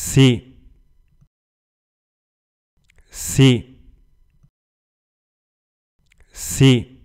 Sì. Sì. Sì.